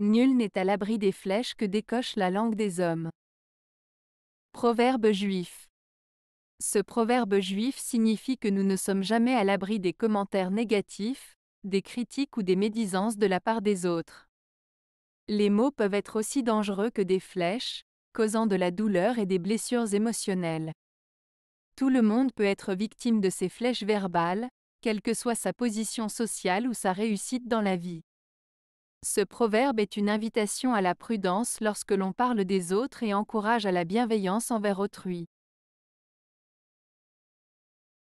Nul n'est à l'abri des flèches que décoche la langue des hommes. Proverbe juif. Ce proverbe juif signifie que nous ne sommes jamais à l'abri des commentaires négatifs, des critiques ou des médisances de la part des autres. Les mots peuvent être aussi dangereux que des flèches, causant de la douleur et des blessures émotionnelles. Tout le monde peut être victime de ces flèches verbales, quelle que soit sa position sociale ou sa réussite dans la vie. Ce proverbe est une invitation à la prudence lorsque l'on parle des autres et encourage à la bienveillance envers autrui.